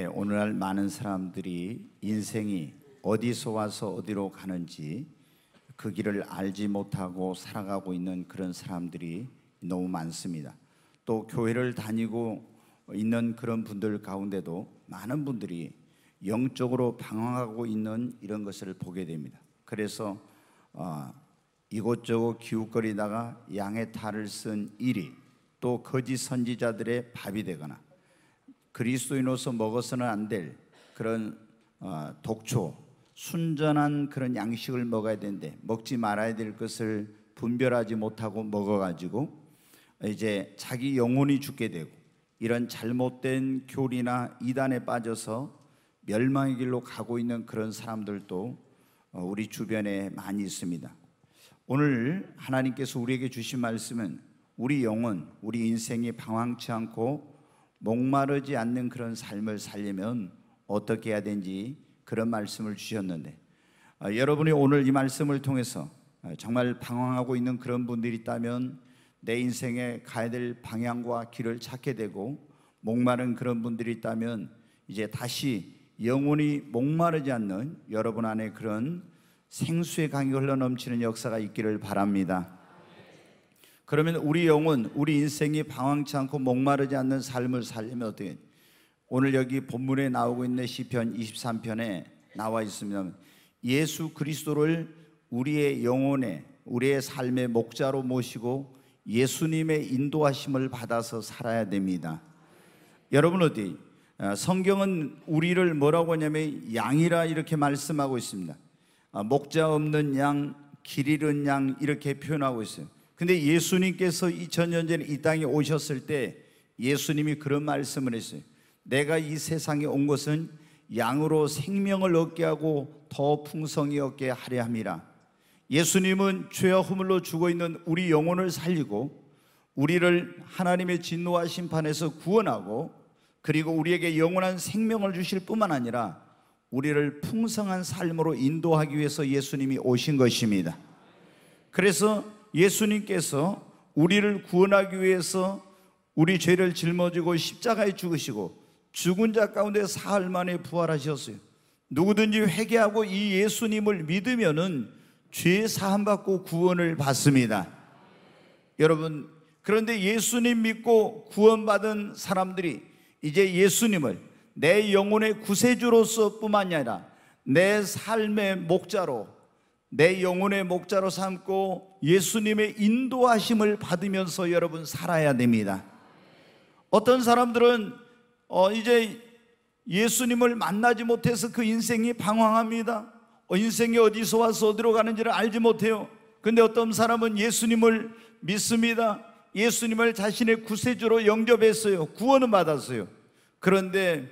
예, 오늘날 많은 사람들이 인생이 어디서 와서 어디로 가는지 그 길을 알지 못하고 살아가고 있는 그런 사람들이 너무 많습니다. 또 교회를 다니고 있는 그런 분들 가운데도 많은 분들이 영적으로 방황하고 있는 이런 것을 보게 됩니다. 그래서 어, 이곳저곳 기웃거리다가 양의 탈을 쓴 일이 또 거짓 선지자들의 밥이 되거나 그리스도인으로서 먹어서는 안 될 그런 어, 독초, 순전한 그런 양식을 먹어야 되는데 먹지 말아야 될 것을 분별하지 못하고 먹어가지고 이제 자기 영혼이 죽게 되고 이런 잘못된 교리나 이단에 빠져서 멸망의 길로 가고 있는 그런 사람들도 어, 우리 주변에 많이 있습니다. 오늘 하나님께서 우리에게 주신 말씀은 우리 영혼, 우리 인생이 방황치 않고 목마르지 않는 그런 삶을 살려면 어떻게 해야 되는지 그런 말씀을 주셨는데 아, 여러분이 오늘 이 말씀을 통해서 아, 정말 방황하고 있는 그런 분들이 있다면 내 인생에 가야 될 방향과 길을 찾게 되고 목마른 그런 분들이 있다면 이제 다시 영혼이 목마르지 않는 여러분 안에 그런 생수의 강이 흘러넘치는 역사가 있기를 바랍니다. 그러면 우리 영혼, 우리 인생이 방황치 않고 목마르지 않는 삶을 살려면 어떻게? 오늘 여기 본문에 나오고 있는 시편 23편에 나와 있습니 예수 그리스도를 우리의 영혼에, 우리의 삶의 목자로 모시고 예수님의 인도하심을 받아서 살아야 됩니다. 여러분 어디 아, 성경은 우리를 뭐라고 하냐면 양이라 이렇게 말씀하고 있습니다. 아, 목자 없는 양, 길 잃은 양 이렇게 표현하고 있어요. 근데 예수님께서 2000년 전에 이 땅에 오셨을 때 예수님이 그런 말씀을 했어요. 내가 이 세상에 온 것은 양으로 생명을 얻게 하고 더 풍성히 얻게 하려 함이라. 예수님은 죄와 허물로 죽어 있는 우리 영혼을 살리고 우리를 하나님의 진노와 심판에서 구원하고 그리고 우리에게 영원한 생명을 주실 뿐만 아니라 우리를 풍성한 삶으로 인도하기 위해서 예수님이 오신 것입니다. 그래서 예수님께서 우리를 구원하기 위해서 우리 죄를 짊어지고 십자가에 죽으시고 죽은 자 가운데 사흘 만에 부활하셨어요. 누구든지 회개하고 이 예수님을 믿으면은 죄 사함 받고 구원을 받습니다. 여러분 그런데 예수님 믿고 구원받은 사람들이 이제 예수님을 내 영혼의 구세주로서뿐만 아니라 내 삶의 목자로 내 영혼의 목자로 삼고 예수님의 인도하심을 받으면서 여러분 살아야 됩니다. 어떤 사람들은 어 이제 예수님을 만나지 못해서 그 인생이 방황합니다. 어 인생이 어디서 와서 어디로 가는지를 알지 못해요. 근데 어떤 사람은 예수님을 믿습니다. 예수님을 자신의 구세주로 영접했어요. 구원은 받았어요. 그런데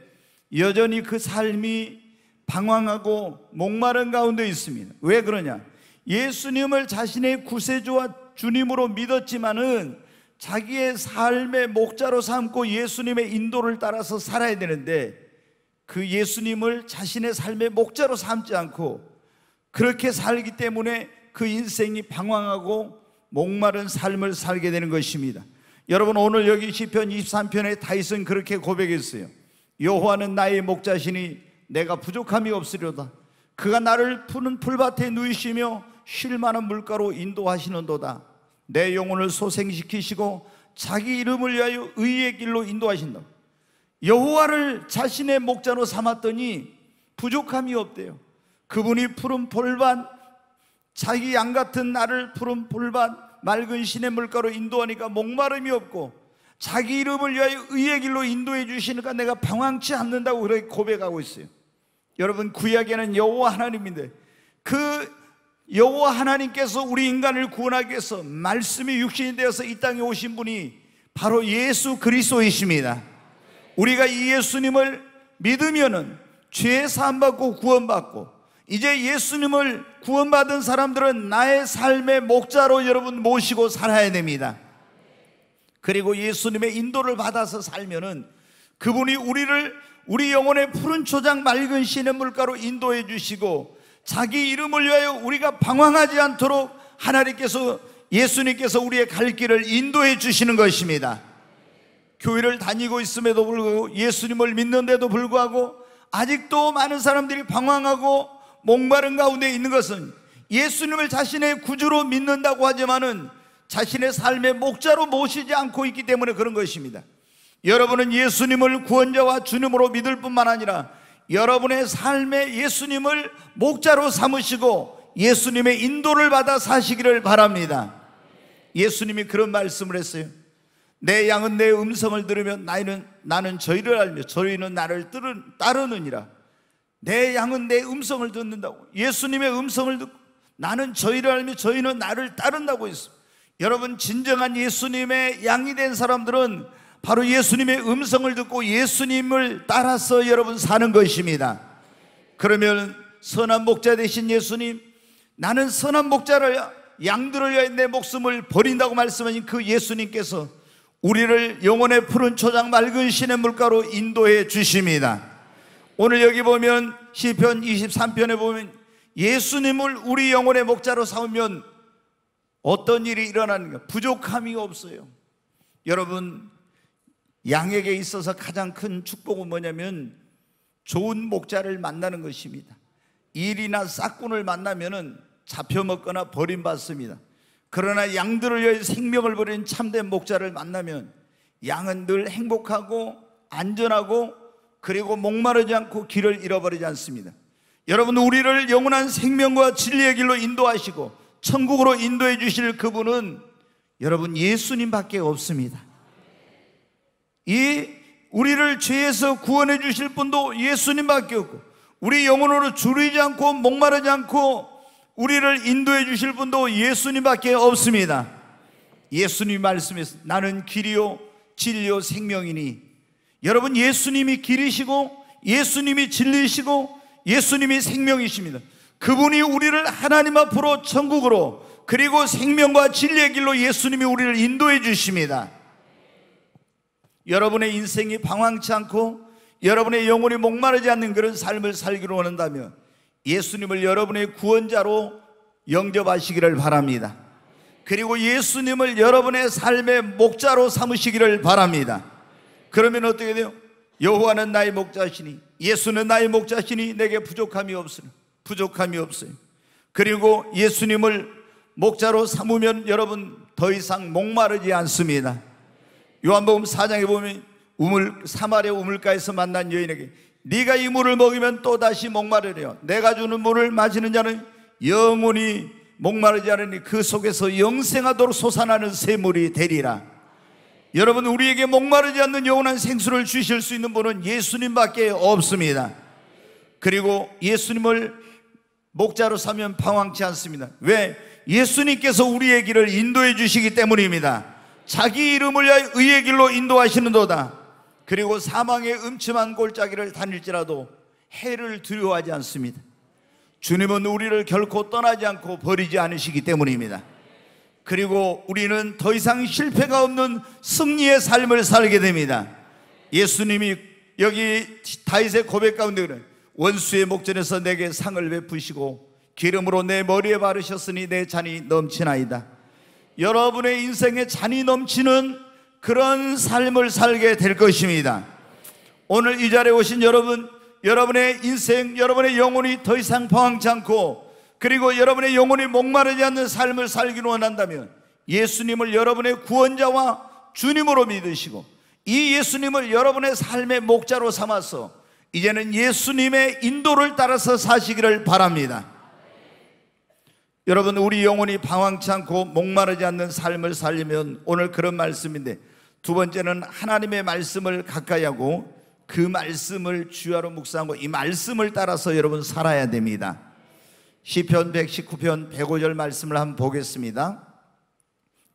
여전히 그 삶이 방황하고 목마른 가운데 있습니다. 왜 그러냐? 예수님을 자신의 구세주와 주님으로 믿었지만은 자기의 삶의 목자로 삼고 예수님의 인도를 따라서 살아야 되는데 그 예수님을 자신의 삶의 목자로 삼지 않고 그렇게 살기 때문에 그 인생이 방황하고 목마른 삶을 살게 되는 것입니다. 여러분 오늘 여기 시편 23편에 다윗은 그렇게 고백했어요. 여호와는 나의 목자시니 내가 부족함이 없으려다. 그가 나를 푸는 풀밭에 누이시며 쉴만한 물가로 인도하시는도다. 내 영혼을 소생시키시고 자기 이름을 위하여 의의 길로 인도하신다. 여호와를 자신의 목자로 삼았더니 부족함이 없대요. 그분이 푸른 볼반, 자기 양 같은 나를 푸른 볼반, 맑은 시냇 물가로 인도하니까 목마름이 없고 자기 이름을 위하여 의의 길로 인도해 주시니까 내가 방황치 않는다고 그렇게 고백하고 있어요. 여러분 구약에는 여호와 하나님인데 그 여호와 하나님께서 우리 인간을 구원하기 위해서 말씀이 육신이 되어서 이 땅에 오신 분이 바로 예수 그리스도이십니다. 우리가 이 예수님을 믿으면은 죄 사함 받고 구원받고 이제 예수님을 구원받은 사람들은 나의 삶의 목자로 여러분 모시고 살아야 됩니다. 그리고 예수님의 인도를 받아서 살면은 그분이 우리를 우리 영혼의 푸른 초장 맑은 신의 물가로 인도해 주시고 자기 이름을 위하여 우리가 방황하지 않도록 하나님께서 예수님께서 우리의 갈 길을 인도해 주시는 것입니다. 교회를 다니고 있음에도 불구하고 예수님을 믿는데도 불구하고 아직도 많은 사람들이 방황하고 목마른 가운데 있는 것은 예수님을 자신의 구주로 믿는다고 하지만은 자신의 삶의 목자로 모시지 않고 있기 때문에 그런 것입니다. 여러분은 예수님을 구원자와 주님으로 믿을 뿐만 아니라 여러분의 삶에 예수님을 목자로 삼으시고 예수님의 인도를 받아 사시기를 바랍니다. 예수님이 그런 말씀을 했어요. 내 양은 내 음성을 들으면 나는 나는 저희를 알며 저희는 나를 따르느니라. 내 양은 내 음성을 듣는다고. 예수님의 음성을 듣고 나는 저희를 알며 저희는 나를 따른다고 했어. 여러분 진정한 예수님의 양이 된 사람들은 바로 예수님의 음성을 듣고 예수님을 따라서 여러분 사는 것입니다. 그러면 선한 목자 되신 예수님, 나는 선한 목자를 양들을 위해 내 목숨을 버린다고 말씀하신 그 예수님께서 우리를 영혼의 푸른 초장 맑은 신의 물가로 인도해 주십니다. 오늘 여기 보면 시편 23편에 보면 예수님을 우리 영혼의 목자로 삼으면 어떤 일이 일어나는가? 부족함이 없어요. 여러분 양에게 있어서 가장 큰 축복은 뭐냐면 좋은 목자를 만나는 것입니다. 일이나 싹꾼을 만나면은 잡혀먹거나 버림받습니다. 그러나 양들을 위해 생명을 버린 참된 목자를 만나면 양은 늘 행복하고 안전하고 그리고 목마르지 않고 길을 잃어버리지 않습니다. 여러분 우리를 영원한 생명과 진리의 길로 인도하시고 천국으로 인도해 주실 그분은 여러분 예수님밖에 없습니다. 이 우리를 죄에서 구원해 주실 분도 예수님밖에 없고 우리 영혼으로 줄이지 않고 목마르지 않고 우리를 인도해 주실 분도 예수님밖에 없습니다. 예수님 말씀에서 나는 길이요 진리요 생명이니 여러분 예수님이 길이시고 예수님이 진리시고 예수님이 생명이십니다. 그분이 우리를 하나님 앞으로 천국으로 그리고 생명과 진리의 길로 예수님이 우리를 인도해 주십니다. 여러분의 인생이 방황치 않고 여러분의 영혼이 목마르지 않는 그런 삶을 살기로 원한다면 예수님을 여러분의 구원자로 영접하시기를 바랍니다. 그리고 예수님을 여러분의 삶의 목자로 삼으시기를 바랍니다. 그러면 어떻게 돼요? 여호와는 나의 목자시니 예수는 나의 목자시니 내게 부족함이 없으니 부족함이 없어요. 그리고 예수님을 목자로 삼으면 여러분 더 이상 목마르지 않습니다. 요한복음 4장에 보면 우물 사마리아 우물가에서 만난 여인에게 네가 이 물을 먹으면또 다시 목마르리요. 내가 주는 물을 마시는 자는 영원히 목마르지 않으니 그 속에서 영생하도록 솟아나는 샘물이 되리라. 여러분 우리에게 목마르지 않는 영원한 생수를 주실 수 있는 분은 예수님밖에 없습니다. 그리고 예수님을 목자로 사면 방황치 않습니다. 왜? 예수님께서 우리의 길을 인도해 주시기 때문입니다. 자기 이름을 위하여 의의 길로 인도하시는도다. 그리고 사망의 음침한 골짜기를 다닐지라도 해를 두려워하지 않습니다. 주님은 우리를 결코 떠나지 않고 버리지 않으시기 때문입니다. 그리고 우리는 더 이상 실패가 없는 승리의 삶을 살게 됩니다. 예수님이 여기 다윗의 고백 가운데 그 원수의 목전에서 내게 상을 베푸시고 기름으로 내 머리에 바르셨으니 내 잔이 넘치나이다. 여러분의 인생에 잔이 넘치는 그런 삶을 살게 될 것입니다. 오늘 이 자리에 오신 여러분, 여러분의 인생, 여러분의 영혼이 더 이상 방황치 않고 그리고 여러분의 영혼이 목마르지 않는 삶을 살기를 원한다면 예수님을 여러분의 구원자와 주님으로 믿으시고 이 예수님을 여러분의 삶의 목자로 삼아서 이제는 예수님의 인도를 따라서 사시기를 바랍니다. 여러분 우리 영혼이 방황치 않고 목마르지 않는 삶을 살려면 오늘 그런 말씀인데 두 번째는 하나님의 말씀을 가까이 하고 그 말씀을 주야로 묵상하고 이 말씀을 따라서 여러분 살아야 됩니다. 시편 119편 105절 말씀을 한번 보겠습니다.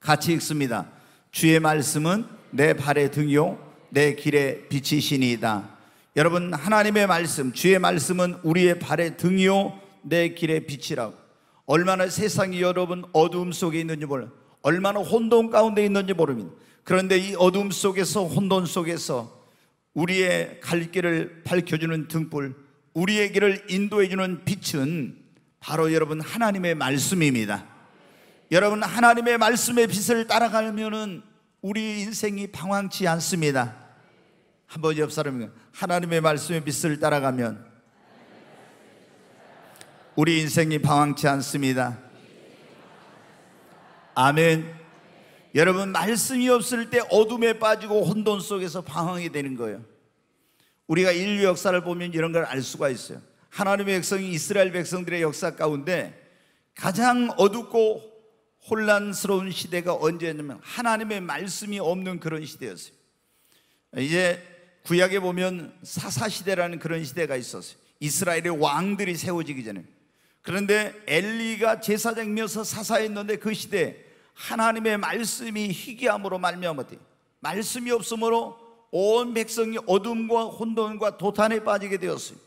같이 읽습니다. 주의 말씀은 내 발의 등요 내 길의 빛이시니이다. 여러분 하나님의 말씀 주의 말씀은 우리의 발의 등요 내 길의 빛이라고 얼마나 세상이 여러분 어두움 속에 있는지 몰라 얼마나 혼돈 가운데 있는지 모릅니다. 그런데 이 어둠 속에서 혼돈 속에서 우리의 갈 길을 밝혀주는 등불, 우리의 길을 인도해주는 빛은 바로 여러분 하나님의 말씀입니다. 여러분 하나님의 말씀의 빛을 따라가면은 우리 인생이 방황치 않습니다. 한 번 옆 사람이 하나님의 말씀의 빛을 따라가면 우리 인생이 방황치 않습니다. 아멘. 여러분, 말씀이 없을 때 어둠에 빠지고 혼돈 속에서 방황이 되는 거예요. 우리가 인류 역사를 보면 이런 걸 알 수가 있어요. 하나님의 백성이 이스라엘 백성들의 역사 가운데 가장 어둡고 혼란스러운 시대가 언제였냐면 하나님의 말씀이 없는 그런 시대였어요. 이제 구약에 보면 사사시대라는 그런 시대가 있었어요. 이스라엘의 왕들이 세워지기 전에. 그런데 엘리가 제사장이면서 사사했는데 그 시대 하나님의 말씀이 희귀함으로 말미암았대. 말씀이 없으므로 온 백성이 어둠과 혼돈과 도탄에 빠지게 되었어요.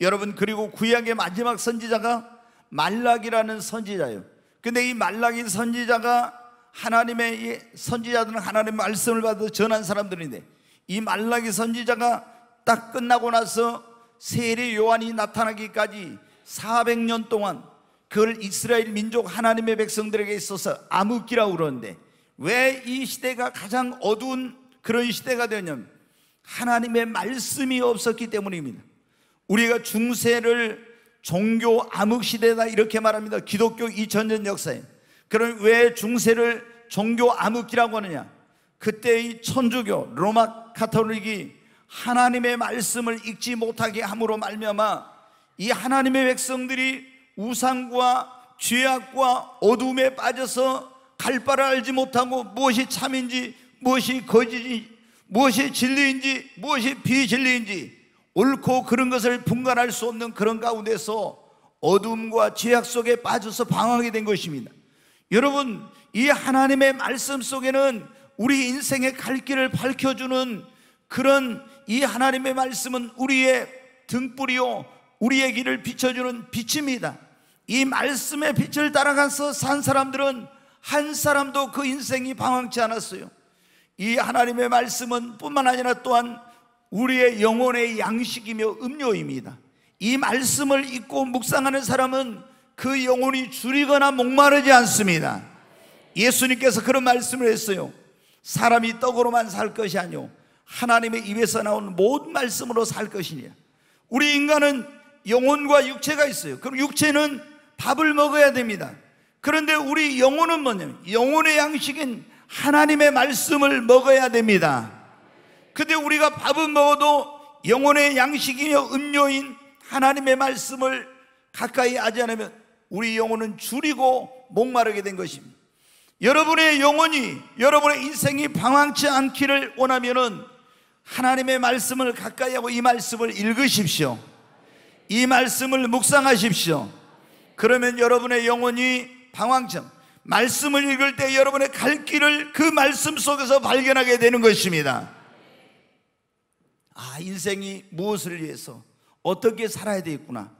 여러분 그리고 구약의 마지막 선지자가 말락이라는 선지자예요. 근데 이 말락이 선지자가 하나님의 선지자들은 하나님의 말씀을 받아 전한 사람들인데 이 말락이 선지자가 딱 끝나고 나서 세례 요한이 나타나기까지 400년 동안 그걸 이스라엘 민족 하나님의 백성들에게 있어서 암흑기라고 그러는데 왜 이 시대가 가장 어두운 그런 시대가 되냐면 하나님의 말씀이 없었기 때문입니다. 우리가 중세를 종교 암흑 시대다 이렇게 말합니다. 기독교 2000년 역사에. 그럼 왜 중세를 종교 암흑기라고 하느냐? 그때의 천주교 로마 카톨릭이 하나님의 말씀을 읽지 못하게 함으로 말미암아 이 하나님의 백성들이 우상과 죄악과 어둠에 빠져서 갈 바를 알지 못하고 무엇이 참인지 무엇이 거짓인지 무엇이 진리인지 무엇이 비진리인지 옳고 그런 것을 분간할 수 없는 그런 가운데서 어둠과 죄악 속에 빠져서 방황하게 된 것입니다. 여러분, 이 하나님의 말씀 속에는 우리 인생의 갈 길을 밝혀주는 그런 이 하나님의 말씀은 우리의 등불이요, 우리의 길을 비춰주는 빛입니다. 이 말씀의 빛을 따라가서 산 사람들은 한 사람도 그 인생이 방황치 않았어요. 이 하나님의 말씀은 뿐만 아니라 또한 우리의 영혼의 양식이며 음료입니다. 이 말씀을 읽고 묵상하는 사람은 그 영혼이 줄이거나 목마르지 않습니다. 예수님께서 그런 말씀을 했어요. 사람이 떡으로만 살 것이 아니오. 하나님의 입에서 나온 모든 말씀으로 살 것이냐. 우리 인간은 영혼과 육체가 있어요. 그럼 육체는 밥을 먹어야 됩니다. 그런데 우리 영혼은 뭐냐면 영혼의 양식인 하나님의 말씀을 먹어야 됩니다. 근데 우리가 밥은 먹어도 영혼의 양식이며 음료인 하나님의 말씀을 가까이 하지 않으면 우리 영혼은 줄이고 목마르게 된 것입니다. 여러분의 영혼이 여러분의 인생이 방황치 않기를 원하면은 하나님의 말씀을 가까이 하고 이 말씀을 읽으십시오. 이 말씀을 묵상하십시오. 그러면 여러분의 영혼이 방황점, 말씀을 읽을 때 여러분의 갈 길을 그 말씀 속에서 발견하게 되는 것입니다. 아, 인생이 무엇을 위해서 어떻게 살아야 되겠구나.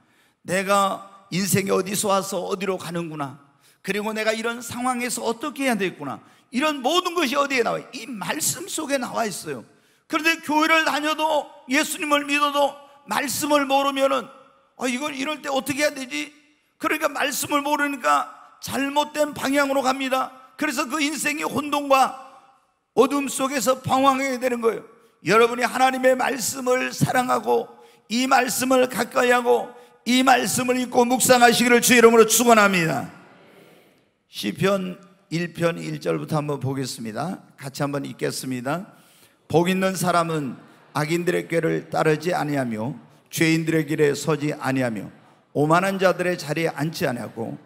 내가 인생이 어디서 와서 어디로 가는구나. 그리고 내가 이런 상황에서 어떻게 해야 되겠구나. 이런 모든 것이 어디에 나와? 이 말씀 속에 나와 있어요. 그런데 교회를 다녀도 예수님을 믿어도 말씀을 모르면은 아, 이걸 이럴 때 어떻게 해야 되지? 그러니까 말씀을 모르니까 잘못된 방향으로 갑니다. 그래서 그 인생이 혼돈과 어둠 속에서 방황해야 되는 거예요. 여러분이 하나님의 말씀을 사랑하고 이 말씀을 가까이 하고 이 말씀을 읽고 묵상하시기를 주 이름으로 축원합니다. 시편 1편 1절부터 한번 보겠습니다. 같이 한번 읽겠습니다. 복 있는 사람은 악인들의 꾀를 따르지 아니하며 죄인들의 길에 서지 아니하며 오만한 자들의 자리에 앉지 아니하고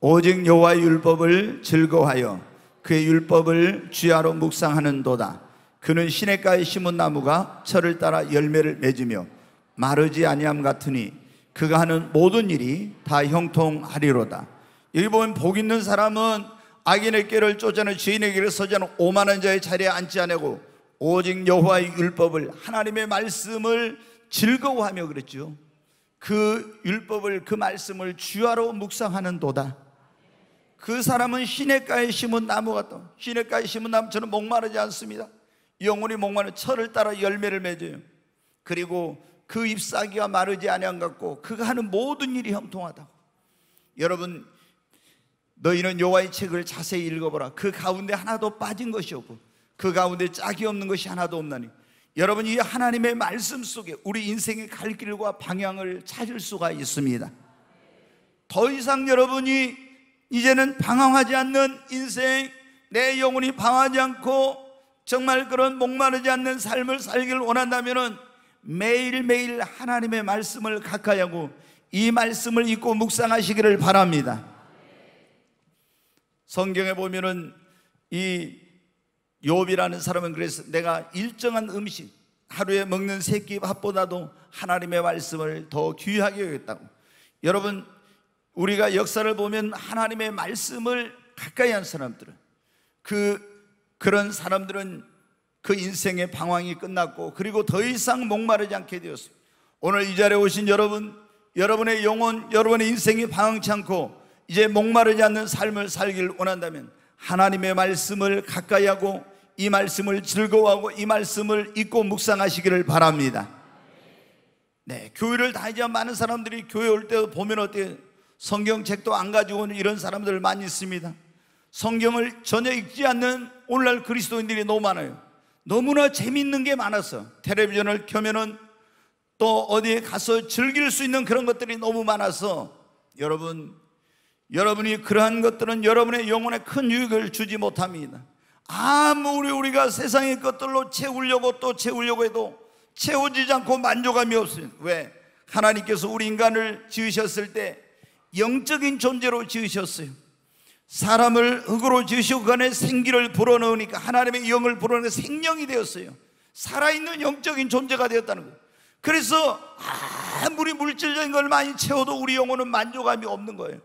오직 여호와의 율법을 즐거워하여 그의 율법을 주야로 묵상하는도다. 그는 시냇가에 심은 나무가 철을 따라 열매를 맺으며 마르지 아니함 같으니 그가 하는 모든 일이 다 형통하리로다. 여기 보면 복 있는 사람은 악인의 길을 쫓아내 죄인의 길을 서지 않고 오만한 자의 자리에 앉지 않고 오직 여호와의 율법을 하나님의 말씀을 즐거워하며 그랬죠. 그 율법을 그 말씀을 주하로 묵상하는도다. 그 사람은 시냇가에 심은 나무 같다. 시냇가에 심은 나무처럼 목마르지 않습니다. 영혼이 목마르 철을 따라 열매를 맺어요. 그리고 그 잎사귀와 마르지 아니한 같고 그가 하는 모든 일이 형통하다. 여러분 너희는 여호와의 책을 자세히 읽어보라. 그 가운데 하나도 빠진 것이 없고 그 가운데 짝이 없는 것이 하나도 없나니 여러분 이 하나님의 말씀 속에 우리 인생의 갈 길과 방향을 찾을 수가 있습니다. 더 이상 여러분이 이제는 방황하지 않는 인생, 내 영혼이 방황하지 않고 정말 그런 목마르지 않는 삶을 살기를 원한다면은 매일매일 하나님의 말씀을 가까이 하고 이 말씀을 읽고 묵상하시기를 바랍니다. 성경에 보면은 이 요업이라는 사람은 그래서 내가 일정한 음식 하루에 먹는 새끼 밥보다도 하나님의 말씀을 더 귀하게 여겼다고. 여러분 우리가 역사를 보면 하나님의 말씀을 가까이 한 사람들은 그 그런 사람들은 그 인생의 방황이 끝났고 그리고 더 이상 목마르지 않게 되었습니다. 오늘 이 자리에 오신 여러분, 여러분의 영혼, 여러분의 인생이 방황치 않고 이제 목마르지 않는 삶을 살길 원한다면 하나님의 말씀을 가까이 하고 이 말씀을 즐거워하고 이 말씀을 읽고 묵상하시기를 바랍니다. 네, 교회를 다니자 많은 사람들이 교회 올 때 보면 어때요? 성경책도 안 가지고 오는 이런 사람들 많이 있습니다. 성경을 전혀 읽지 않는 오늘날 그리스도인들이 너무 많아요. 너무나 재밌는 게 많아서 텔레비전을 켜면은 또 어디에 가서 즐길 수 있는 그런 것들이 너무 많아서 여러분 여러분이 그러한 것들은 여러분의 영혼에 큰 유익을 주지 못합니다. 아무리 우리가 세상의 것들로 채우려고 또 채우려고 해도 채워지지 않고 만족감이 없습니다. 왜? 하나님께서 우리 인간을 지으셨을 때 영적인 존재로 지으셨어요. 사람을 흙으로 지으시고 그 안에 생기를 불어넣으니까 하나님의 영을 불어넣는 생명이 되었어요. 살아있는 영적인 존재가 되었다는 거예요. 그래서 아무리 물질적인 걸 많이 채워도 우리 영혼은 만족감이 없는 거예요.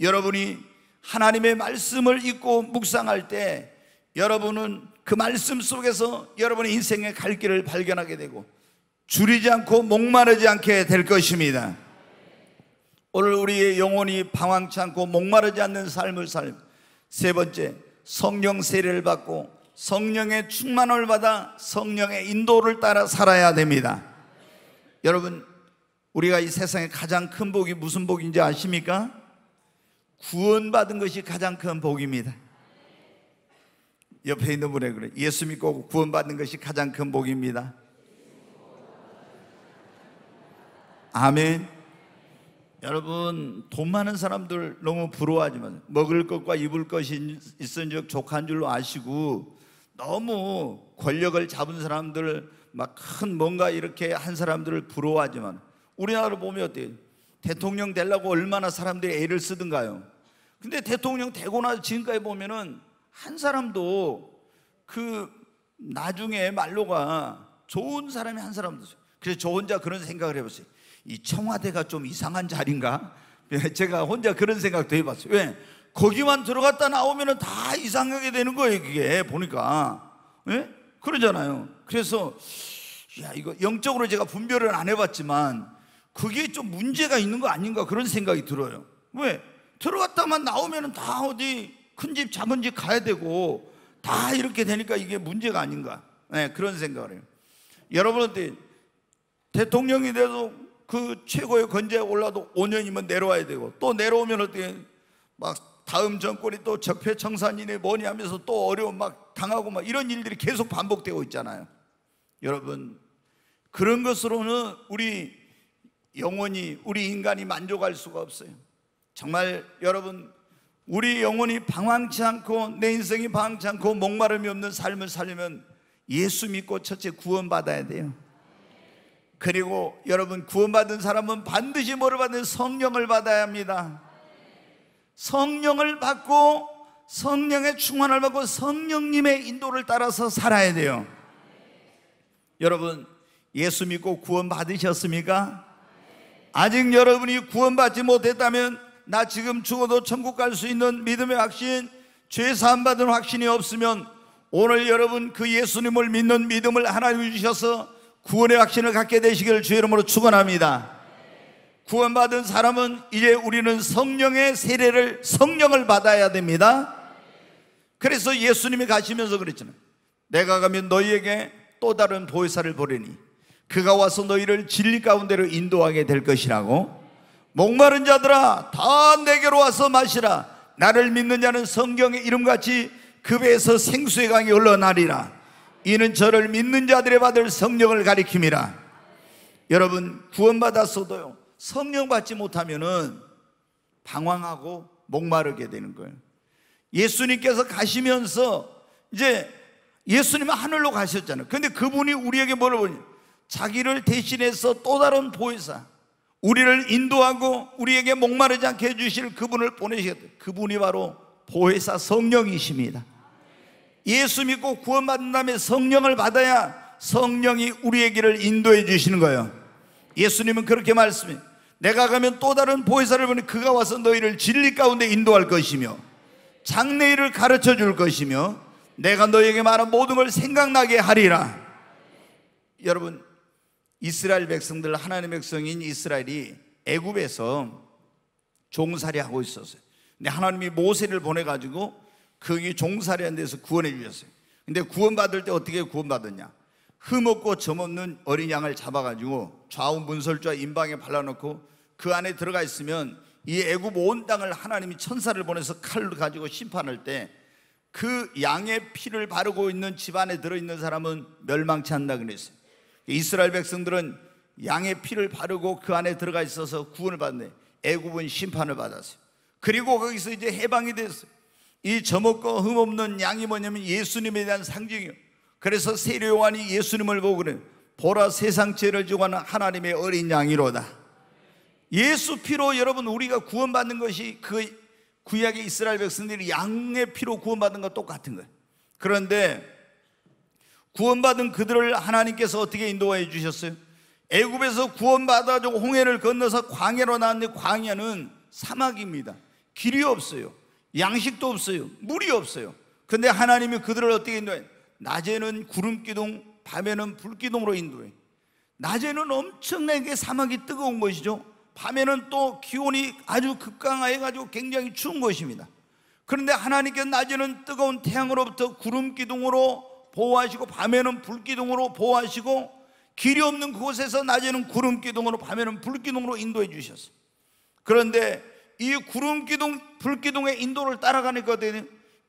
여러분이 하나님의 말씀을 읽고 묵상할 때 여러분은 그 말씀 속에서 여러분의 인생의 갈 길을 발견하게 되고 줄이지 않고 목마르지 않게 될 것입니다. 오늘 우리의 영혼이 방황치 않고 목마르지 않는 삶을 살. 세 번째, 성령 세례를 받고 성령의 충만을 받아 성령의 인도를 따라 살아야 됩니다. 여러분, 우리가 이 세상에 가장 큰 복이 무슨 복인지 아십니까? 구원받은 것이 가장 큰 복입니다. 옆에 있는 분에 그래. 예수 믿고 구원받는 것이 가장 큰 복입니다. 아멘. 여러분 돈 많은 사람들 너무 부러워하지만 먹을 것과 입을 것이 있은즉 족한 줄로 아시고 너무 권력을 잡은 사람들 막 큰 뭔가 이렇게 한 사람들을 부러워하지만 우리나라를 보면 어때요? 대통령 되려고 얼마나 사람들이 애를 쓰던가요? 근데 대통령 되고 나서 지금까지 보면은 한 사람도 그 나중에 말로가 좋은 사람이 한 사람도 있어요. 그래서 저 혼자 그런 생각을 해봤어요. 이 청와대가 좀 이상한 자리인가? 예, 제가 혼자 그런 생각도 해봤어요. 왜? 예, 거기만 들어갔다 나오면다 이상하게 되는 거예요, 그게. 보니까. 예? 그러잖아요. 그래서, 야, 이거 영적으로 제가 분별을 안 해봤지만, 그게 좀 문제가 있는 거 아닌가 그런 생각이 들어요. 왜? 들어갔다만 나오면다 어디 큰집 작은 집 가야 되고 다 이렇게 되니까 이게 문제가 아닌가 네, 그런 생각을 해요 여러분한 대통령이 돼도 그 최고의 건재에 올라도 5년이면 내려와야 되고 또 내려오면 어떻게 막 다음 정권이 또 적폐청산이네 뭐니 하면서 또 어려움 막 당하고 막 이런 일들이 계속 반복되고 있잖아요 여러분 그런 것으로는 우리 영원히 우리 인간이 만족할 수가 없어요 정말 여러분 우리 영혼이 방황치 않고 내 인생이 방황치 않고 목마름이 없는 삶을 살려면 예수 믿고 첫째 구원받아야 돼요. 그리고 여러분 구원받은 사람은 반드시 뭐를 받는 성령을 받아야 합니다. 성령을 받고 성령의 충만을 받고 성령님의 인도를 따라서 살아야 돼요. 여러분 예수 믿고 구원 받으셨습니까? 아직 여러분이 구원받지 못했다면 나 지금 죽어도 천국 갈 수 있는 믿음의 확신, 죄 사함 받은 확신이 없으면 오늘 여러분 그 예수님을 믿는 믿음을 하나님 주셔서 구원의 확신을 갖게 되시기를 주의 이름으로 축원합니다. 구원받은 사람은 이제 우리는 성령의 세례를 성령을 받아야 됩니다. 그래서 예수님이 가시면서 그랬잖아요. 내가 가면 너희에게 또 다른 보혜사를 보리니 그가 와서 너희를 진리 가운데로 인도하게 될 것이라고 목마른 자들아 다 내게로 와서 마시라 나를 믿는 자는 성경의 이름같이 그 배에서 생수의 강이 흘러나리라 이는 저를 믿는 자들의 받을 성령을 가리킴이라 여러분 구원받았어도요 성령 받지 못하면은 방황하고 목마르게 되는 거예요 예수님께서 가시면서 이제 예수님은 하늘로 가셨잖아요 근데 그분이 우리에게 뭐라고 보냐 자기를 대신해서 또 다른 보혜사 우리를 인도하고 우리에게 목마르지 않게 해주실 그분을 보내셨다. 그분이 바로 보혜사 성령이십니다. 예수 믿고 구원받은 다음에 성령을 받아야 성령이 우리의 길을 인도해 주시는 거예요. 예수님은 그렇게 말씀해. 내가 가면 또 다른 보혜사를 보내 그가 와서 너희를 진리 가운데 인도할 것이며 장래일을 가르쳐 줄 것이며 내가 너에게 말한 모든 걸 생각나게 하리라. 여러분 이스라엘 백성들 하나님의 백성인 이스라엘이 애굽에서 종살이 하고 있었어요. 근데 하나님이 모세를 보내 가지고 거기 종살이한 데서 구원해 주셨어요. 근데 구원받을 때 어떻게 구원받았냐? 흠없고 점없는 어린 양을 잡아 가지고 좌우 문설주와 인방에 발라 놓고 그 안에 들어가 있으면 이 애굽 온 땅을 하나님이 천사를 보내서 칼을 가지고 심판할 때 그 양의 피를 바르고 있는 집안에 들어 있는 사람은 멸망치 않다 그랬어요. 이스라엘 백성들은 양의 피를 바르고 그 안에 들어가 있어서 구원을 받네. 애굽은 심판을 받았어요. 그리고 거기서 이제 해방이 됐어요. 이저없고 흠없는 양이 뭐냐면 예수님에 대한 상징이요. 그래서 세례 요한이 예수님을 보고 그래. 보라 세상 죄를 주관하는 하나님의 어린 양이로다. 예수 피로 여러분 우리가 구원받는 것이 그 구약의 이스라엘 백성들이 양의 피로 구원받는 것 똑같은 거예요. 그런데 구원받은 그들을 하나님께서 어떻게 인도해 주셨어요? 애굽에서 구원받아가지고 홍해를 건너서 광해로 나왔는데 광해는 사막입니다. 길이 없어요. 양식도 없어요. 물이 없어요. 근데 하나님이 그들을 어떻게 인도해? 낮에는 구름 기둥, 밤에는 불 기둥으로 인도해. 낮에는 엄청나게 사막이 뜨거운 것이죠. 밤에는 또 기온이 아주 급강하해가지고 굉장히 추운 것입니다. 그런데 하나님께서 낮에는 뜨거운 태양으로부터 구름 기둥으로 보호하시고 밤에는 불기둥으로 보호하시고 길이 없는 그곳에서 낮에는 구름 기둥으로 밤에는 불 기둥으로 인도해 주셨어. 그런데 이 구름 기둥 불 기둥의 인도를 따라가니까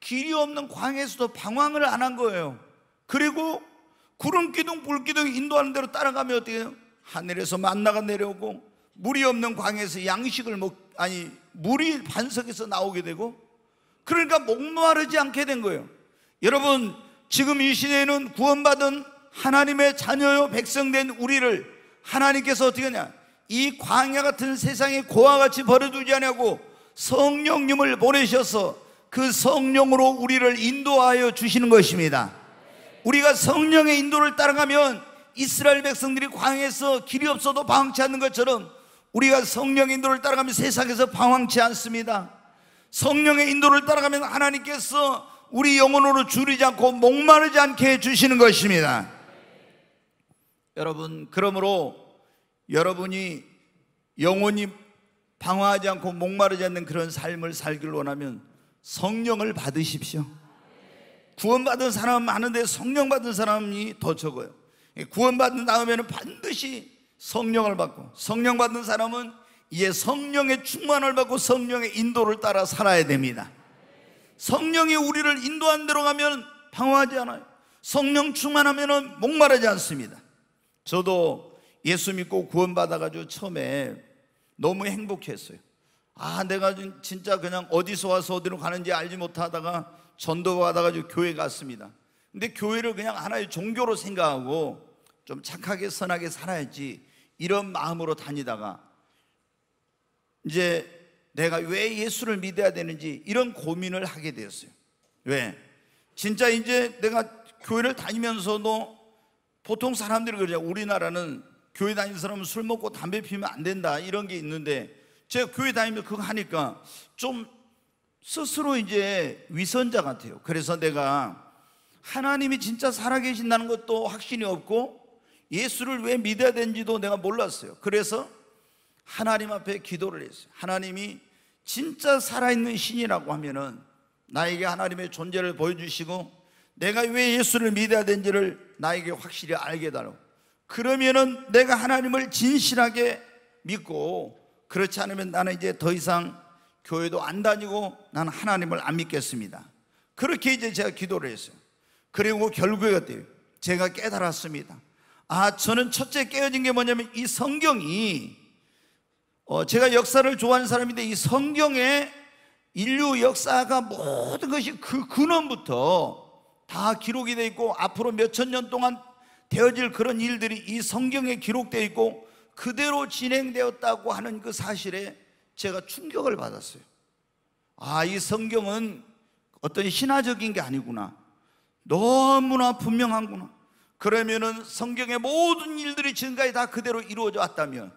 길이 없는 광에서도 방황을 안 한 거예요. 그리고 구름 기둥 불 기둥 인도하는 대로 따라가면 어떻게 해요? 하늘에서 만나가 내려오고 물이 없는 광에서 양식을 먹 아니 물이 반석에서 나오게 되고 그러니까 목마르지 않게 된 거예요. 여러분 지금 이 시대에는 구원받은 하나님의 자녀요 백성된 우리를 하나님께서 어떻게 하냐 이 광야 같은 세상에 고아 같이 버려두지 않냐고 성령님을 보내셔서 그 성령으로 우리를 인도하여 주시는 것입니다 우리가 성령의 인도를 따라가면 이스라엘 백성들이 광야에서 길이 없어도 방황치 않는 것처럼 우리가 성령의 인도를 따라가면 세상에서 방황치 않습니다 성령의 인도를 따라가면 하나님께서 우리 영혼으로 줄이지 않고 목마르지 않게 해주시는 것입니다. 여러분, 그러므로 여러분이 영혼이 방황하지 않고 목마르지 않는 그런 삶을 살길 원하면 성령을 받으십시오. 구원받은 사람 많은데 성령 받은 사람이 더 적어요. 구원받은 다음에는 반드시 성령을 받고 성령 받은 사람은 이제 성령의 충만을 받고 성령의 인도를 따라 살아야 됩니다. 성령이 우리를 인도한 대로 가면 방황하지 않아요. 성령 충만하면 목마르지 않습니다. 저도 예수 믿고 구원받아가지고 처음에 너무 행복했어요. 아, 내가 진짜 그냥 어디서 와서 어디로 가는지 알지 못하다가 전도받아가지고 교회 갔습니다. 근데 교회를 그냥 하나의 종교로 생각하고 좀 착하게 선하게 살아야지 이런 마음으로 다니다가 이제 내가 왜 예수를 믿어야 되는지 이런 고민을 하게 되었어요. 왜? 진짜 이제 내가 교회를 다니면서도 보통 사람들이 그러죠. 우리나라는 교회 다니는 사람은 술 먹고 담배 피면 안 된다 이런 게 있는데 제가 교회 다니면 그거 하니까 좀 스스로 이제 위선자 같아요. 그래서 내가 하나님이 진짜 살아계신다는 것도 확신이 없고 예수를 왜 믿어야 되는지도 내가 몰랐어요. 그래서 하나님 앞에 기도를 했어요. 하나님이 진짜 살아있는 신이라고 하면은 나에게 하나님의 존재를 보여주시고 내가 왜 예수를 믿어야 되는지를 나에게 확실히 알게 달라고. 그러면은 내가 하나님을 진실하게 믿고 그렇지 않으면 나는 이제 더 이상 교회도 안 다니고 나는 하나님을 안 믿겠습니다. 그렇게 이제 제가 기도를 했어요. 그리고 결국에 어때요? 제가 깨달았습니다. 아, 저는 첫째 깨어진 게 뭐냐면 이 성경이 어, 제가 역사를 좋아하는 사람인데 이 성경에 인류 역사가 모든 것이 그 근원부터 다 기록이 되어 있고 앞으로 몇 천 년 동안 되어질 그런 일들이 이 성경에 기록되어 있고 그대로 진행되었다고 하는 그 사실에 제가 충격을 받았어요. 아, 이 성경은 어떤 신화적인 게 아니구나. 너무나 분명한구나. 그러면은 성경의 모든 일들이 지금까지 다 그대로 이루어져 왔다면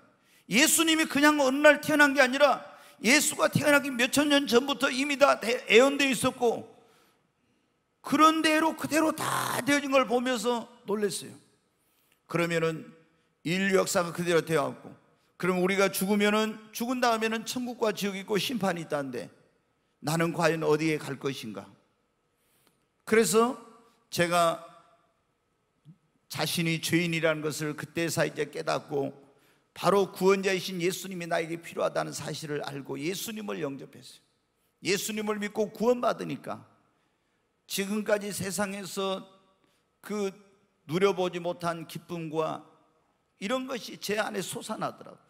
예수님이 그냥 어느 날 태어난 게 아니라 예수가 태어나기 몇 천 년 전부터 이미 다 애언되어 있었고 그런 대로 그대로 다 되어진 걸 보면서 놀랐어요. 그러면은 인류 역사가 그대로 되어왔고 그럼 우리가 죽으면은 죽은 다음에는 천국과 지옥이 있고 심판이 있다는데 나는 과연 어디에 갈 것인가? 그래서 제가 자신이 죄인이라는 것을 그때 사이에 깨닫고 바로 구원자이신 예수님이 나에게 필요하다는 사실을 알고 예수님을 영접했어요. 예수님을 믿고 구원받으니까 지금까지 세상에서 그 누려보지 못한 기쁨과 이런 것이 제 안에 솟아나더라고요.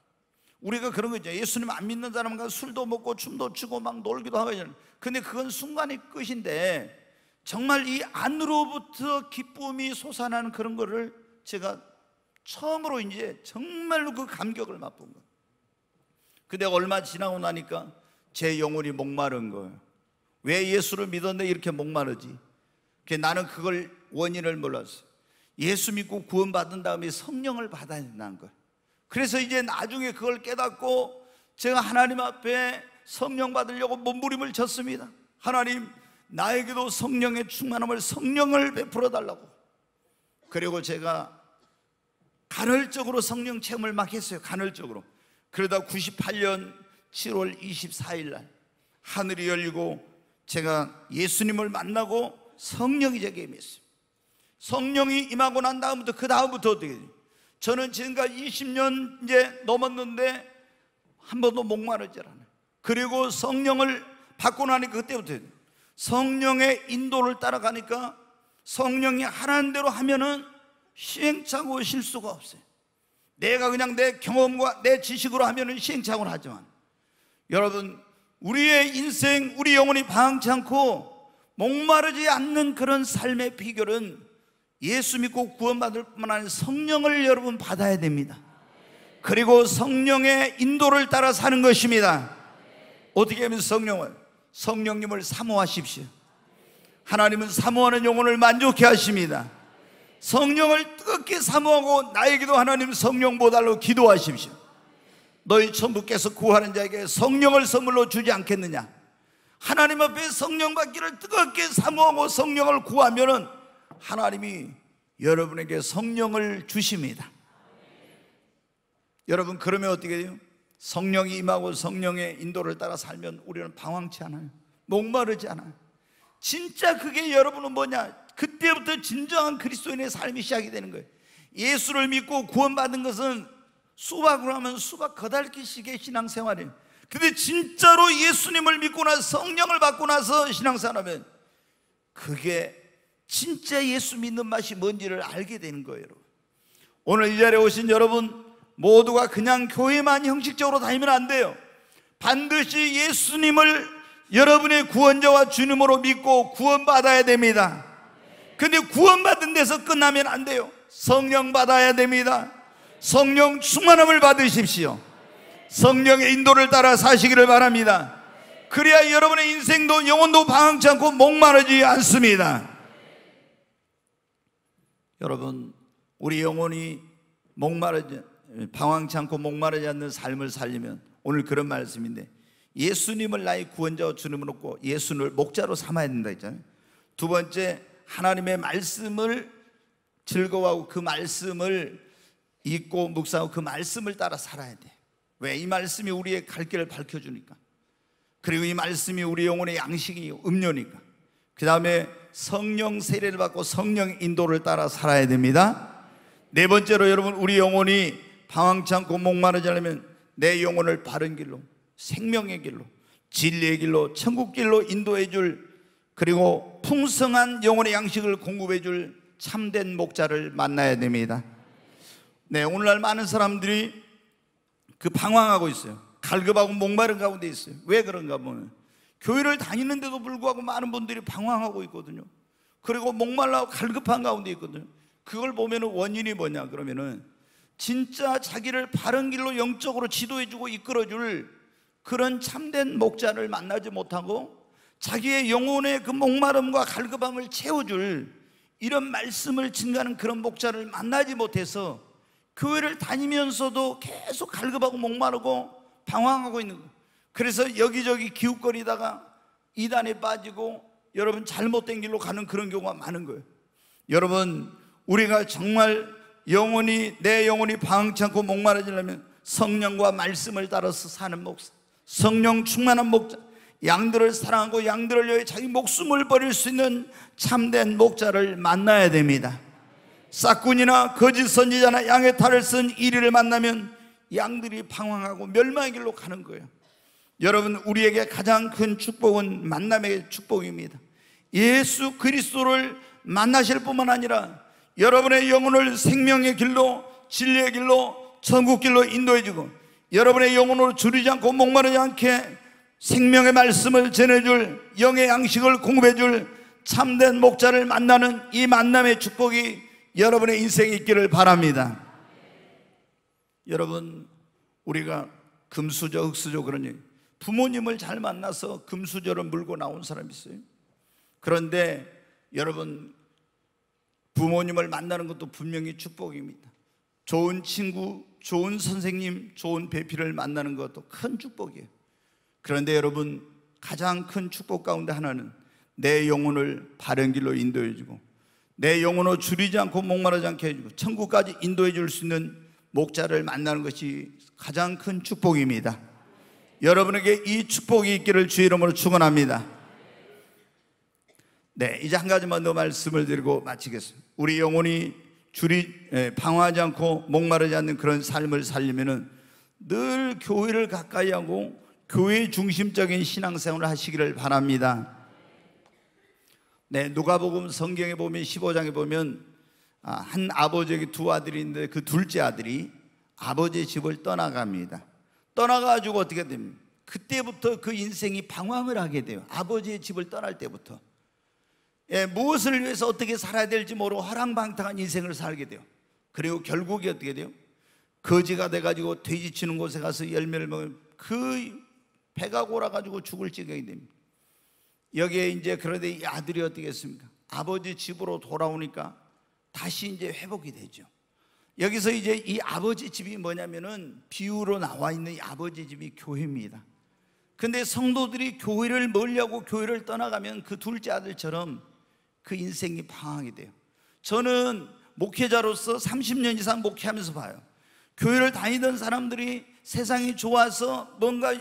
우리가 그런 거죠. 예수님 안 믿는 사람과 술도 먹고 춤도 추고 막 놀기도 하거든요. 근데 그건 순간의 끝인데 정말 이 안으로부터 기쁨이 솟아나는 그런 거를 제가 처음으로 이제 정말로 그 감격을 맛본 거예요. 근데 얼마 지나고 나니까 제 영혼이 목마른 거예요. 왜 예수를 믿었는데 이렇게 목마르지? 나는 그걸 원인을 몰랐어요. 예수 믿고 구원받은 다음에 성령을 받아야 된다는 거예요. 그래서 이제 나중에 그걸 깨닫고 제가 하나님 앞에 성령 받으려고 몸부림을 쳤습니다. 하나님, 나에게도 성령의 충만함을 성령을 베풀어 달라고. 그리고 제가 간헐적으로 성령 체험을 막 했어요. 간헐적으로. 그러다 98년 7월 24일 날 하늘이 열리고 제가 예수님을 만나고 성령이 제게 임했어요. 성령이 임하고 난 다음부터 그 다음부터 어떻게 돼요? 저는 지금까지 20년 이제 넘었는데 한 번도 목마르질 않아요. 그리고 성령을 받고 나니까 그때부터 성령의 인도를 따라가니까 성령이 하라는 대로 하면은 시행착오의 실수가 없어요. 내가 그냥 내 경험과 내 지식으로 하면 시행착오를 하지만 여러분 우리의 인생 우리 영혼이 방치 않고 목마르지 않는 그런 삶의 비결은 예수 믿고 구원받을 뿐만 아니라 성령을 여러분 받아야 됩니다. 그리고 성령의 인도를 따라 사는 것입니다. 어떻게 하면 성령을 성령님을 사모하십시오. 하나님은 사모하는 영혼을 만족해 하십니다. 성령을 뜨겁게 사모하고 나에게도 하나님 성령 보달로 기도하십시오. 너희 천부께서 구하는 자에게 성령을 선물로 주지 않겠느냐? 하나님 앞에 성령 받기를 뜨겁게 사모하고 성령을 구하면은 하나님이 여러분에게 성령을 주십니다. 여러분 그러면 어떻게 돼요? 성령이 임하고 성령의 인도를 따라 살면 우리는 방황치 않아요. 목마르지 않아요. 진짜 그게 여러분은 뭐냐? 그때부터 진정한 그리스도인의 삶이 시작이 되는 거예요. 예수를 믿고 구원받은 것은 수박으로 하면 수박 거달기식의 신앙생활이에요. 근데 진짜로 예수님을 믿고 나 성령을 받고 나서 신앙생활하면 그게 진짜 예수 믿는 맛이 뭔지를 알게 되는 거예요, 여러분. 오늘 이 자리에 오신 여러분 모두가 그냥 교회만 형식적으로 다니면 안 돼요. 반드시 예수님을 여러분의 구원자와 주님으로 믿고 구원받아야 됩니다. 근데 구원받은 데서 끝나면 안 돼요. 성령 받아야 됩니다. 성령 충만함을 받으십시오. 성령의 인도를 따라 사시기를 바랍니다. 그래야 여러분의 인생도 영혼도 방황치 않고 목마르지 않습니다. 여러분, 우리 영혼이 목마르지, 방황치 않고 목마르지 않는 삶을 살리면 오늘 그런 말씀인데 예수님을 나의 구원자와 주님으로 고 예수를 목자로 삼아야 된다 했잖아요. 두 번째, 하나님의 말씀을 즐거워하고 그 말씀을 읽고 묵상하고 그 말씀을 따라 살아야 돼. 왜? 이 말씀이 우리의 갈 길을 밝혀주니까. 그리고 이 말씀이 우리 영혼의 양식이 음료니까. 그 다음에 성령 세례를 받고 성령 인도를 따라 살아야 됩니다. 네 번째로 여러분, 우리 영혼이 방황치 않고 목마르지 않으면 내 영혼을 바른 길로, 생명의 길로, 진리의 길로, 천국 길로 인도해 줄 그리고 풍성한 영혼의 양식을 공급해 줄 참된 목자를 만나야 됩니다. 네, 오늘날 많은 사람들이 그 방황하고 있어요. 갈급하고 목마른 가운데 있어요. 왜 그런가 보면 교회를 다니는데도 불구하고 많은 분들이 방황하고 있거든요. 그리고 목말라고 갈급한 가운데 있거든요. 그걸 보면 원인이 뭐냐 그러면은 진짜 자기를 바른 길로 영적으로 지도해주고 이끌어줄 그런 참된 목자를 만나지 못하고 자기의 영혼의 그 목마름과 갈급함을 채워줄 이런 말씀을 증가하는 그런 목자를 만나지 못해서 교회를 다니면서도 계속 갈급하고 목마르고 방황하고 있는 거예요. 그래서 여기저기 기웃거리다가 이단에 빠지고 여러분 잘못된 길로 가는 그런 경우가 많은 거예요. 여러분 우리가 정말 영혼이 내 영혼이 방황치않고 목마르지려면 성령과 말씀을 따라서 사는 목사, 성령 충만한 목자, 양들을 사랑하고 양들을 위해 자기 목숨을 버릴 수 있는 참된 목자를 만나야 됩니다. 싹군이나 거짓 선지자나 양의 탈을 쓴 이리를 만나면 양들이 방황하고 멸망의 길로 가는 거예요. 여러분 우리에게 가장 큰 축복은 만남의 축복입니다. 예수 그리스도를 만나실 뿐만 아니라 여러분의 영혼을 생명의 길로 진리의 길로 천국 길로 인도해 주고 여러분의 영혼으로 줄이지 않고 목마르지 않게 생명의 말씀을 전해줄 영의 양식을 공급해줄 참된 목자를 만나는 이 만남의 축복이 여러분의 인생에 있기를 바랍니다. 여러분 우리가 금수저 흑수저 그러니 부모님을 잘 만나서 금수저를 물고 나온 사람이 있어요. 그런데 여러분 부모님을 만나는 것도 분명히 축복입니다. 좋은 친구, 좋은 선생님, 좋은 배필을 만나는 것도 큰 축복이에요. 그런데 여러분 가장 큰 축복 가운데 하나는 내 영혼을 바른 길로 인도해 주고 내 영혼을 줄이지 않고 목마르지 않게 해주고 천국까지 인도해 줄 수 있는 목자를 만나는 것이 가장 큰 축복입니다. 여러분에게 이 축복이 있기를 주 이름으로 축원합니다. 네, 이제 한 가지만 더 말씀을 드리고 마치겠습니다. 우리 영혼이 줄이 예, 방황하지 않고 목마르지 않는 그런 삶을 살려면늘 교회를 가까이 하고 교회 중심적인 신앙생활을 하시기를 바랍니다. 네, 누가복음 성경에 보면 15장에 보면 아, 한 아버지에게 두 아들이 있는데 그 둘째 아들이 아버지의 집을 떠나갑니다. 떠나가지고 어떻게 됩니까? 그때부터 그 인생이 방황을 하게 돼요. 아버지의 집을 떠날 때부터. 예, 무엇을 위해서 어떻게 살아야 될지 모르고 허랑방탕한 인생을 살게 돼요. 그리고 결국에 어떻게 돼요? 거지가 돼가지고 돼지 치는 곳에 가서 열매를 먹으면 그 배가 골아가지고 죽을 지경이 됩니다. 여기에 이제 그런데 이 아들이 어떻게 습니까 아버지 집으로 돌아오니까 다시 이제 회복이 되죠. 여기서 이제 이 아버지 집이 뭐냐면은 비유로 나와 있는 이 아버지 집이 교회입니다. 근데 성도들이 교회를 멀리고 교회를 떠나가면 그 둘째 아들처럼 그 인생이 방황이 돼요. 저는 목회자로서 30년 이상 목회하면서 봐요. 교회를 다니던 사람들이 세상이 좋아서 뭔가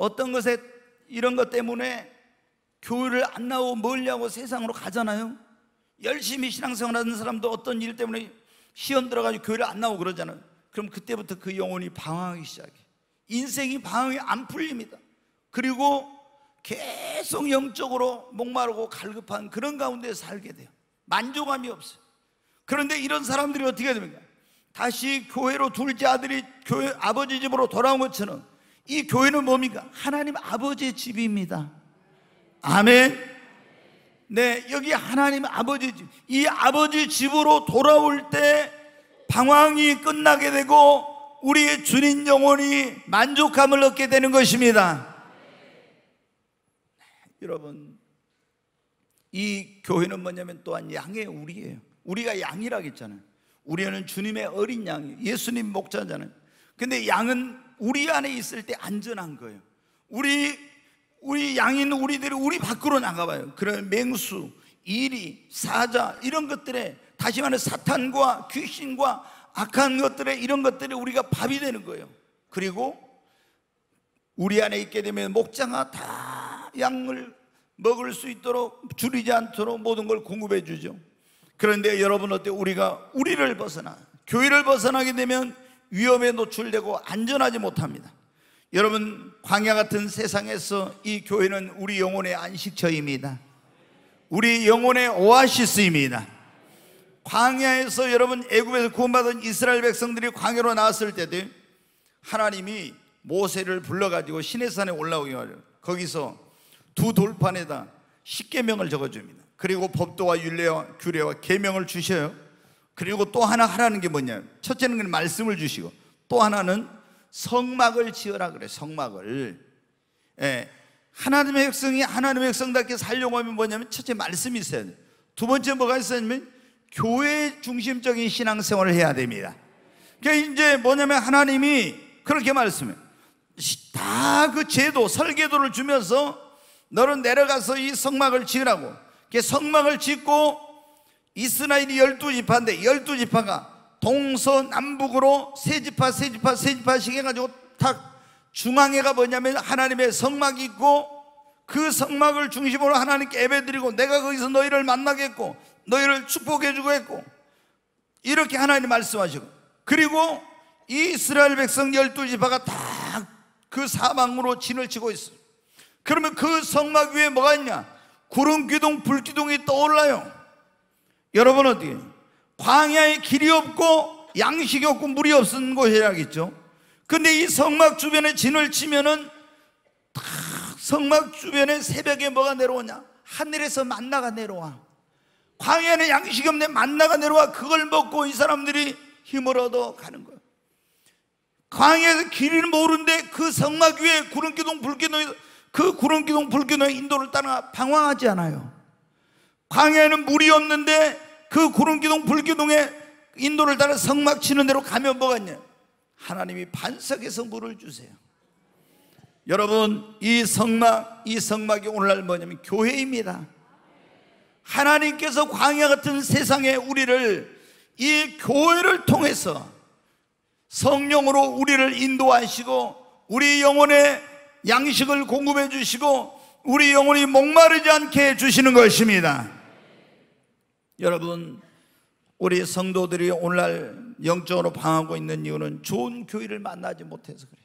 어떤 것에 이런 것 때문에 교회를 안 나오고 멀리하고 세상으로 가잖아요. 열심히 신앙생활하는 사람도 어떤 일 때문에 시험 들어가지고 교회를 안 나오고 그러잖아요. 그럼 그때부터 그 영혼이 방황하기 시작해. 인생이 방황이 안 풀립니다. 그리고 계속 영적으로 목마르고 갈급한 그런 가운데 살게 돼요. 만족감이 없어요. 그런데 이런 사람들이 어떻게 됩니까? 다시 교회로 둘째 아들이 교회 아버지 집으로 돌아온 것처럼 이 교회는 뭡니까? 하나님 아버지의 집입니다. 아멘. 네, 여기 하나님 아버지 집. 이 아버지 집으로 돌아올 때 방황이 끝나게 되고 우리의 주님 영혼이 만족함을 얻게 되는 것입니다. 네, 여러분, 이 교회는 뭐냐면 또한 양의 우리예요. 우리가 양이라고 했잖아요. 우리는 주님의 어린 양이 예수님 목자잖아요. 근데 양은 우리 안에 있을 때 안전한 거예요. 우리 우리 양인 우리들이 우리 밖으로 나가봐요. 그런 맹수, 이리, 사자 이런 것들에 다시 말해 사탄과 귀신과 악한 것들에 이런 것들이 우리가 밥이 되는 거예요. 그리고 우리 안에 있게 되면 목자가 다 양을 먹을 수 있도록 줄이지 않도록 모든 걸 공급해 주죠. 그런데 여러분 어때 우리가 우리를 벗어나 교회를 벗어나게 되면 위험에 노출되고 안전하지 못합니다. 여러분, 광야 같은 세상에서 이 교회는 우리 영혼의 안식처입니다. 우리 영혼의 오아시스입니다. 광야에서 여러분 애굽에서 구원받은 이스라엘 백성들이 광야로 나왔을 때도 하나님이 모세를 불러가지고 시내산에 올라오게 하려 거기서 두 돌판에다 십계명을 적어줍니다. 그리고 법도와 윤례와 규례와 계명을 주셔요. 그리고 또 하나 하라는 게 뭐냐? 첫째는 말씀을 주시고 또 하나는 성막을 지어라 그래. 성막을. 예. 하나님의 백성이 하나님의 백성답게 살려고 하면 뭐냐면 첫째 말씀이 있어야 돼. 두 번째 뭐가 있어냐면 야 교회 중심적인 신앙생활을 해야 됩니다. 그게 그러니까 이제 뭐냐면 하나님이 그렇게 말씀해. 다 그 제도, 설계도를 주면서 너는 내려가서 이 성막을 지으라고. 그 성막을 짓고 이스라엘이 열두 지파인데 열두 지파가 동서남북으로 세 지파 세 지파 세 지파씩 해가지고 탁 중앙에가 뭐냐면 하나님의 성막이 있고 그 성막을 중심으로 하나님께 예배드리고 내가 거기서 너희를 만나겠고 너희를 축복해주고 했고 이렇게 하나님 말씀하시고 그리고 이스라엘 백성 열두 지파가 다그 사방으로 진을 치고 있어요 그러면 그 성막 위에 뭐가 있냐 구름 기둥 불 기둥이 떠올라요 여러분 어디 광야에 길이 없고 양식이 없고 물이 없은 곳이라겠죠. 근데 이 성막 주변에 진을 치면은 성막 주변에 새벽에 뭐가 내려오냐? 하늘에서 만나가 내려와. 광야는 양식이 없네 만나가 내려와 그걸 먹고 이 사람들이 힘을 얻어 가는 거예요. 광야에서 길을 모르는데 그 성막 위에 구름기둥 불기둥 그 구름기둥 불기둥의 인도를 따라 방황하지 않아요. 광야에는 물이 없는데 그 구름기둥 불기둥에 인도를 따라 성막 치는 대로 가면 뭐겠냐 하나님이 반석에서 물을 주세요 여러분 이 성막 이 성막이 오늘날 뭐냐면 교회입니다 하나님께서 광야 같은 세상에 우리를 이 교회를 통해서 성령으로 우리를 인도하시고 우리 영혼에 양식을 공급해 주시고 우리 영혼이 목마르지 않게 해 주시는 것입니다 여러분 우리 성도들이 오늘날 영적으로 방하고 있는 이유는 좋은 교회를 만나지 못해서 그래요.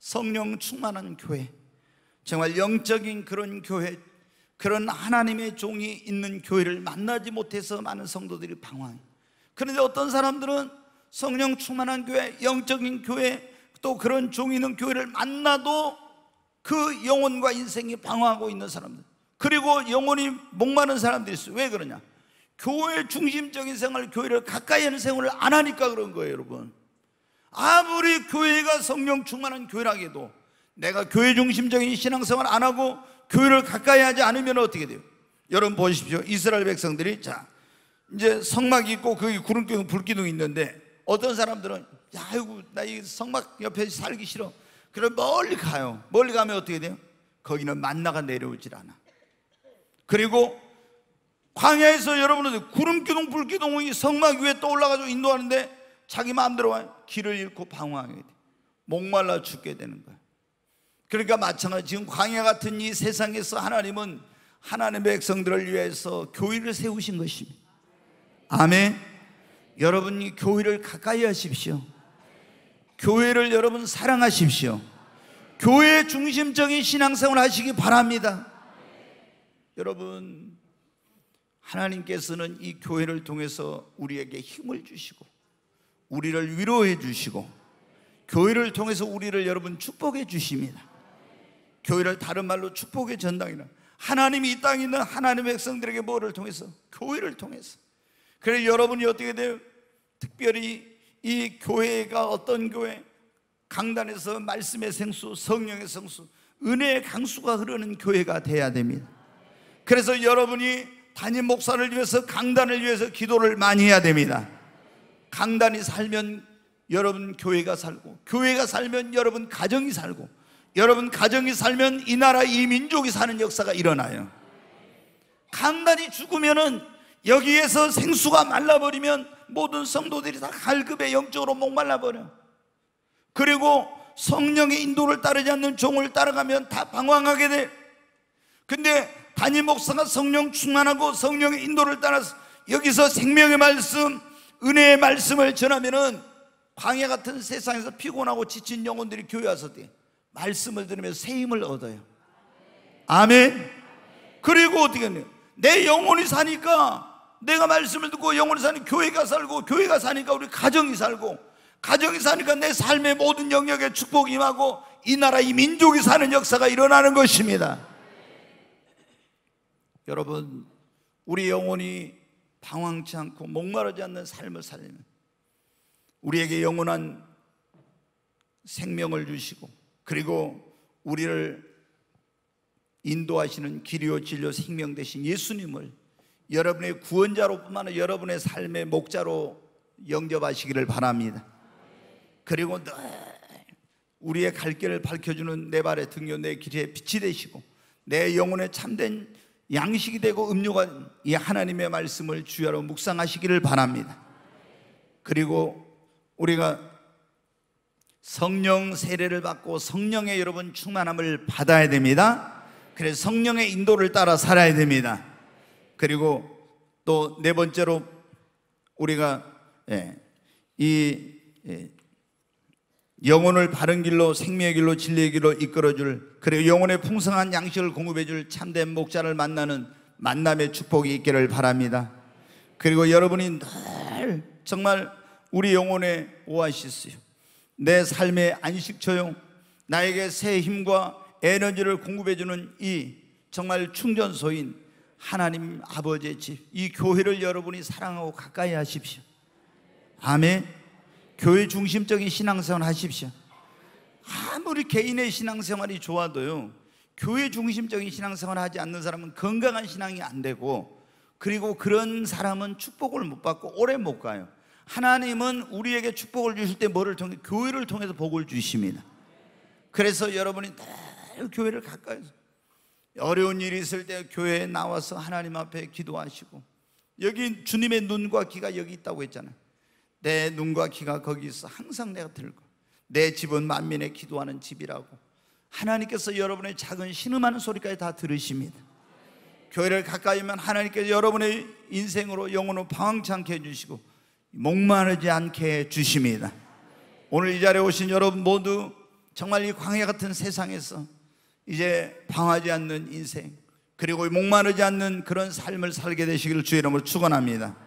성령 충만한 교회, 정말 영적인 그런 교회, 그런 하나님의 종이 있는 교회를 만나지 못해서 많은 성도들이 방황해. 그런데 어떤 사람들은 성령 충만한 교회, 영적인 교회, 또 그런 종이 있는 교회를 만나도 그 영혼과 인생이 방황하고 있는 사람들. 그리고 영혼이 목마른 사람들이 있어요. 왜 그러냐? 교회 중심적인 생활, 교회를 가까이 하는 생활을 안 하니까 그런 거예요, 여러분. 아무리 교회가 성령 충만한 교회라기도 내가 교회 중심적인 신앙생활 안 하고 교회를 가까이 하지 않으면 어떻게 돼요? 여러분 보십시오. 이스라엘 백성들이 자, 이제 성막이 있고 거기 구름기둥 불기둥 있는데 어떤 사람들은 야, 아이고, 나이 성막 옆에 살기 싫어. 그럼 멀리 가요. 멀리 가면 어떻게 돼요? 거기는 만나가 내려오질 않아. 그리고 광야에서 여러분은 구름 기둥, 불 기둥이 성막 위에 떠올라가지고 인도하는데 자기 마음대로 와요. 길을 잃고 방황하게 돼. 목말라 죽게 되는 거예요. 그러니까 마찬가지 지금 광야 같은 이 세상에서 하나님은 하나님의 백성들을 위해서 교회를 세우신 것입니다. 아멘. 여러분이 교회를 가까이 하십시오. 교회를 여러분 사랑하십시오. 교회의 중심적인 신앙생활 하시기 바랍니다. 여러분 하나님께서는 이 교회를 통해서 우리에게 힘을 주시고 우리를 위로해 주시고 교회를 통해서 우리를 여러분 축복해 주십니다. 교회를 다른 말로 축복의 전당이라 하나님이 이 땅에 있는 하나님의 백성들에게 뭐를 통해서 교회를 통해서 그래서 여러분이 어떻게 돼요? 특별히 이 교회가 어떤 교회 강단에서 말씀의 생수, 성령의 성수, 은혜의 강수가 흐르는 교회가 돼야 됩니다. 그래서 여러분이 담임 목사를 위해서 강단을 위해서 기도를 많이 해야 됩니다. 강단이 살면 여러분 교회가 살고 교회가 살면 여러분 가정이 살고 여러분 가정이 살면 이 나라 이 민족이 사는 역사가 일어나요. 강단이 죽으면은 여기에서 생수가 말라버리면 모든 성도들이 다 갈급해 영적으로 목말라버려. 그리고 성령의 인도를 따르지 않는 종을 따라가면 다 방황하게 돼. 근데 단임 목사가 성령 충만하고 성령의 인도를 따라서 여기서 생명의 말씀, 은혜의 말씀을 전하면은 광야 같은 세상에서 피곤하고 지친 영혼들이 교회 와서 때 말씀을 들으면서 새 힘을 얻어요. 아멘. 그리고 어떻게 하냐? 내 영혼이 사니까 내가 말씀을 듣고 영혼이 사니 교회가 살고 교회가 사니까 우리 가정이 살고 가정이 사니까 내 삶의 모든 영역에 축복이 임하고 이 나라 이 민족이 사는 역사가 일어나는 것입니다. 여러분, 우리 영혼이 방황치 않고 목마르지 않는 삶을 살리는 우리에게 영원한 생명을 주시고 그리고 우리를 인도하시는 길이요 진료 생명 대신 예수님을 여러분의 구원자로뿐만 아니라 여러분의 삶의 목자로 영접하시기를 바랍니다. 그리고 늘 우리의 갈 길을 밝혀주는 내 발의 등교내길의 빛이 되시고 내 영혼의 참된 양식이 되고 음료가 이 하나님의 말씀을 주야로 묵상하시기를 바랍니다. 그리고 우리가 성령 세례를 받고 성령의 여러분 충만함을 받아야 됩니다. 그래서 성령의 인도를 따라 살아야 됩니다. 그리고 또 네 번째로 우리가 예, 이 예, 영혼을 바른 길로 생명의 길로 진리의 길로 이끌어줄 그리고 영혼의 풍성한 양식을 공급해줄 참된 목자를 만나는 만남의 축복이 있기를 바랍니다. 그리고 여러분이 늘 정말 우리 영혼의 오아시스요. 내 삶의 안식처요. 나에게 새 힘과 에너지를 공급해주는 이 정말 충전소인 하나님 아버지의 집, 이 교회를 여러분이 사랑하고 가까이 하십시오. 아멘. 교회 중심적인 신앙생활 하십시오. 아무리 개인의 신앙생활이 좋아도요, 교회 중심적인 신앙생활 하지 않는 사람은 건강한 신앙이 안 되고, 그리고 그런 사람은 축복을 못 받고 오래 못 가요. 하나님은 우리에게 축복을 주실 때 뭐를 통해 교회를 통해서 복을 주십니다. 그래서 여러분이 늘 교회를 가까이서 어려운 일이 있을 때 교회에 나와서 하나님 앞에 기도하시고 여기 주님의 눈과 귀가 여기 있다고 했잖아요. 내 눈과 귀가 거기 서 항상 내가 들고 내 집은 만민의 기도하는 집이라고 하나님께서 여러분의 작은 신음하는 소리까지 다 들으십니다 교회를 가까이 면 하나님께서 여러분의 인생으로 영혼을 방황찮게 해주시고 목마르지 않게 해주십니다 오늘 이 자리에 오신 여러분 모두 정말 이 광야 같은 세상에서 이제 방하지 않는 인생 그리고 목마르지 않는 그런 삶을 살게 되시기를 주의 이름으로 축원합니다.